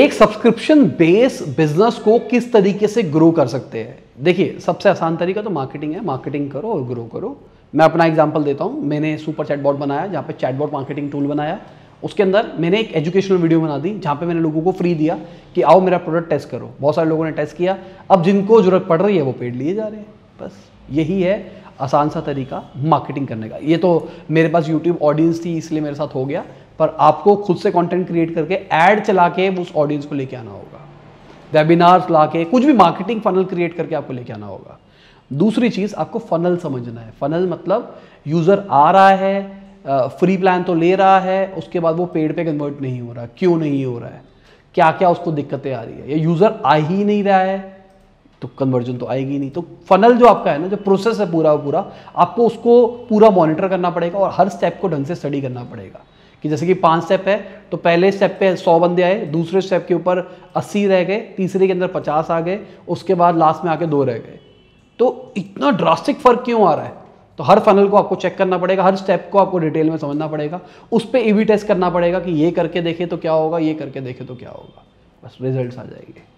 एक subscription base business को किस तरीके से ग्रो कर सकते हैं देखिए सबसे आसान तरीका तो मार्केटिंग है मार्केटिंग करो और ग्रो करो मैं अपना एग्जांपल देता हूँ मैंने सुपर चैटबॉट बनाया जहाँ पे चैटबॉट मार्केटिंग टूल बनाया उसके अंदर मैंने एक एजुकेशनल वीडियो बना दी जहाँ पे मैंने लोगों को फ्री दिया कि आओ मेरा प्रोडक्ट टेस्ट करो बहुत सारे लोगों ने टेस्ट किया अब जिनको जरूरत पड़ रही है वो पेड लिए जा रहे हैं बस यही है आसान सा तरीका मार्केटिंग करने का ये तो मेरे पास यूट्यूब ऑडियंस थी इसलिए मेरे साथ हो गया पर आपको खुद से कंटेंट क्रिएट करके एड चला के उस ऑडियंस को लेके आना होगा वेबिनार्स ला के कुछ भी मार्केटिंग फनल क्रिएट करके आपको लेके आना होगा दूसरी चीज़ आपको फनल समझना है फनल मतलब यूज़र आ रहा है फ्री प्लान तो ले रहा है उसके बाद वो पेड पे कन्वर्ट नहीं हो रहा क्यों नहीं हो रहा है क्या क्या उसको दिक्कतें आ रही है या यूज़र आ ही नहीं रहा है तो कन्वर्जन तो आएगी नहीं तो फनल जो आपका है ना जो प्रोसेस है पूरा पूरा आपको उसको पूरा मॉनिटर करना पड़ेगा और हर स्टेप को ढंग से स्टडी करना पड़ेगा कि जैसे कि पांच स्टेप है तो पहले स्टेप पे सौ बंदे आए दूसरे स्टेप के ऊपर अस्सी रह गए तीसरे के अंदर पचास आ गए उसके बाद लास्ट में आके दो रह गए तो इतना ड्रास्टिक फर्क क्यों आ रहा है तो हर फनल को आपको चेक करना पड़ेगा हर स्टेप को आपको डिटेल में समझना पड़ेगा उस पर ई टेस्ट करना पड़ेगा कि ये करके देखे तो क्या होगा ये करके देखे तो क्या होगा बस रिजल्ट आ जाएंगे